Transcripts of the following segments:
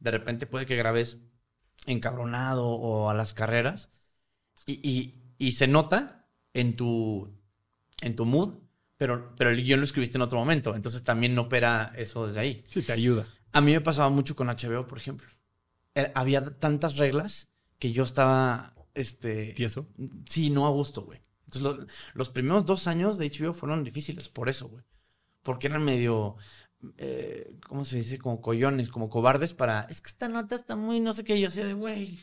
de repente puede que grabes encabronado o a las carreras y, se nota en tu, en tu mood, pero, pero el guión lo escribiste en otro momento, entonces también no opera eso desde ahí. Sí, te ayuda. A mí me pasaba mucho con HBO, por ejemplo. había tantas reglas que yo estaba, este... ¿Tieso? Sí, no a gusto, güey. Entonces, los primeros dos años de HBO fueron difíciles por eso, güey. Porque eran medio eh, ¿cómo se dice? Como coyones, como cobardes para, es que esta nota está muy no sé qué, yo hacía de, güey,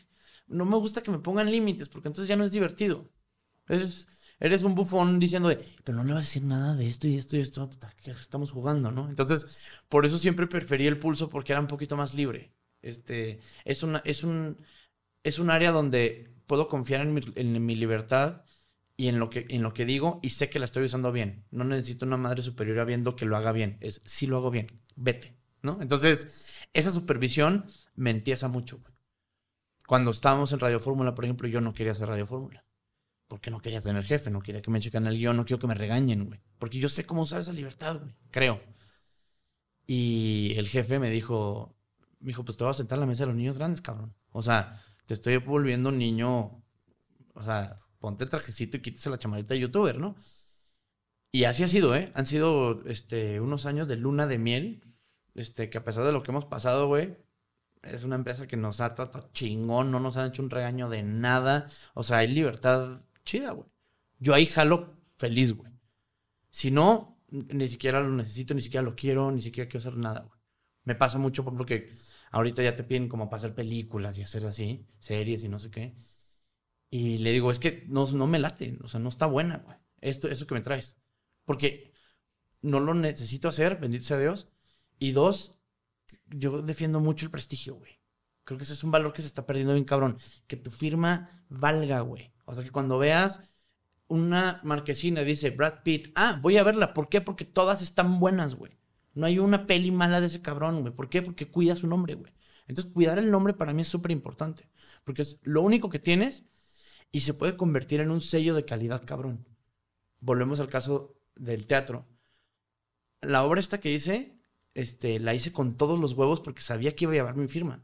no me gusta que me pongan límites, porque entonces ya no es divertido. Eres, eres un bufón diciendo de, pero no le vas a decir nada de esto y esto y esto, estamos jugando, ¿no? Entonces, por eso siempre preferí el pulso porque era un poquito más libre. Este, es una, es un, es un área donde puedo confiar en mi libertad y en lo, que, en lo que digo y sé que la estoy usando bien. No necesito una madre superior viendo que lo haga bien. Es, si lo hago bien, vete, ¿no? Entonces, esa supervisión me empieza mucho, Cuando estábamos en Radio Fórmula, por ejemplo, yo no quería hacer Radio Fórmula. Porque no quería tener jefe, no quería que me chequen el guión, no quiero que me regañen, güey. Porque yo sé cómo usar esa libertad, güey. Creo. Y el jefe me dijo, me dijo, pues te vas a sentar en la mesa de los niños grandes, cabrón. O sea, te estoy volviendo un niño, o sea, ponte trajecito y quítese la chamarita de youtuber, ¿no? Y así ha sido, ¿eh? Han sido este, unos años de luna de miel, este, que a pesar de lo que hemos pasado, güey, es una empresa que nos ha tratado chingón, no nos han hecho un regaño de nada. O sea, hay libertad chida, güey. Yo ahí jalo feliz, güey. Si no, ni siquiera lo necesito, ni siquiera lo quiero, ni siquiera quiero hacer nada, güey. Me pasa mucho, por ejemplo, que ahorita ya te piden como para hacer películas y hacer así, series y no sé qué. Y le digo, es que no, no me late, o sea, no está buena, güey. Esto, eso que me traes. Porque no lo necesito hacer, bendito sea Dios. Y dos, yo defiendo mucho el prestigio, güey. Creo que ese es un valor que se está perdiendo bien cabrón. Que tu firma valga, güey. O sea, que cuando veas una marquesina dice Brad Pitt, ah, voy a verla. ¿Por qué? Porque todas están buenas, güey. No hay una peli mala de ese cabrón, güey. ¿Por qué? Porque cuida su nombre, güey. Entonces, cuidar el nombre para mí es súper importante. Porque es lo único que tienes y se puede convertir en un sello de calidad cabrón. Volvemos al caso del teatro. La obra esta que hice, este, la hice con todos los huevos porque sabía que iba a llevar mi firma.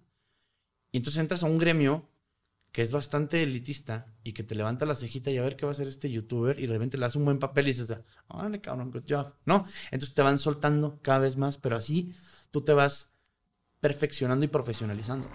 Y entonces entras a un gremio que es bastante elitista y que te levanta la cejita y a ver qué va a hacer este youtuber y de repente le das un buen papel y dices, órale cabrón, good job, ¿no? Entonces te van soltando cada vez más, pero así tú te vas perfeccionando y profesionalizando.